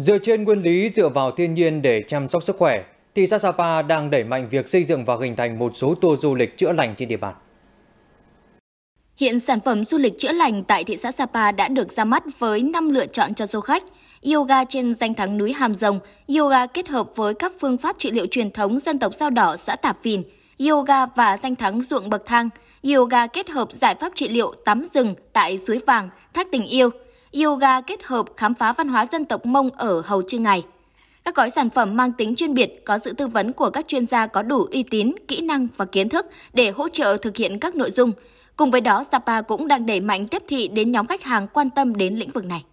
Dựa trên nguyên lý dựa vào thiên nhiên để chăm sóc sức khỏe, thị xã Sapa đang đẩy mạnh việc xây dựng và hình thành một số tour du lịch chữa lành trên địa bàn. Hiện sản phẩm du lịch chữa lành tại thị xã Sapa đã được ra mắt với 5 lựa chọn cho du khách. Yoga trên danh thắng núi Hàm Rồng, yoga kết hợp với các phương pháp trị liệu truyền thống dân tộc sao đỏ xã Tạp Phìn, yoga và danh thắng ruộng bậc thang, yoga kết hợp giải pháp trị liệu tắm rừng tại suối vàng, thác tình yêu – yoga kết hợp khám phá văn hóa dân tộc Mông ở Hầu Chư ngày Các gói sản phẩm mang tính chuyên biệt có sự tư vấn của các chuyên gia có đủ uy tín, kỹ năng và kiến thức để hỗ trợ thực hiện các nội dung. Cùng với đó, Sapa cũng đang đẩy mạnh tiếp thị đến nhóm khách hàng quan tâm đến lĩnh vực này.